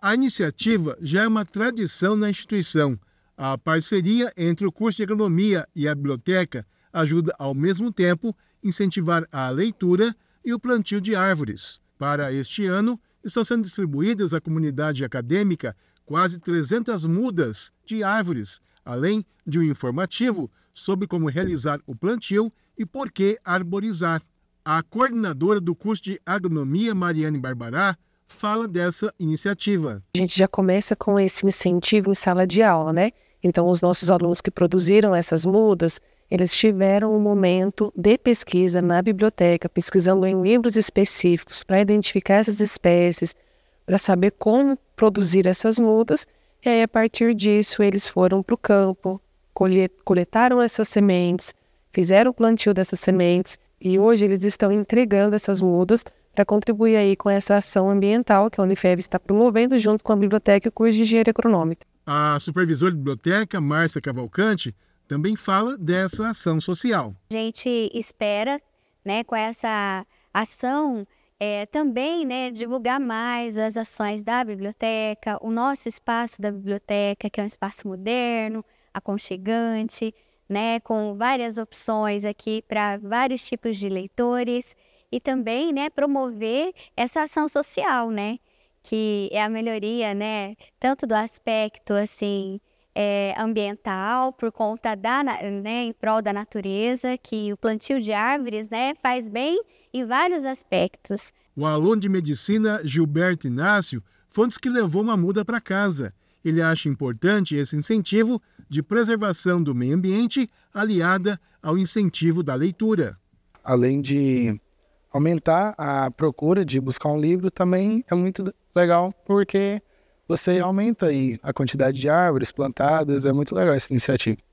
A iniciativa já é uma tradição na instituição. A parceria entre o curso de Agronomia e a biblioteca ajuda, ao mesmo tempo, incentivar a leitura e o plantio de árvores. Para este ano, estão sendo distribuídas à comunidade acadêmica quase 300 mudas de árvores, além de um informativo sobre como realizar o plantio e por que arborizar. A coordenadora do curso de agronomia, Mariane Barbará, fala dessa iniciativa. A gente já começa com esse incentivo em sala de aula, né? Então, os nossos alunos que produziram essas mudas, eles tiveram um momento de pesquisa na biblioteca, pesquisando em livros específicos para identificar essas espécies, para saber como produzir essas mudas. E aí, a partir disso, eles foram para o campo, coletaram essas sementes, fizeram o plantio dessas sementes e hoje eles estão entregando essas mudas para contribuir aí com essa ação ambiental que a Unifev está promovendo junto com a Biblioteca e o curso de Engenharia Agronômica. A supervisora de biblioteca, Márcia Cavalcante, também fala dessa ação social. A gente espera, né, com essa ação, é, também né, divulgar mais as ações da biblioteca, o nosso espaço da biblioteca, que é um espaço moderno, aconchegante, né, com várias opções aqui para vários tipos de leitores e também, né, promover essa ação social, né, que é a melhoria, né, tanto do aspecto assim é, ambiental por conta da, né, em prol da natureza, que o plantio de árvores, né, faz bem em vários aspectos. O aluno de medicina Gilberto Inácio foi um dos que levou uma muda para casa. Ele acha importante esse incentivo de preservação do meio ambiente aliada ao incentivo da leitura. Além de aumentar a procura de buscar um livro também é muito legal, porque você aumenta aí a quantidade de árvores plantadas, é muito legal essa iniciativa.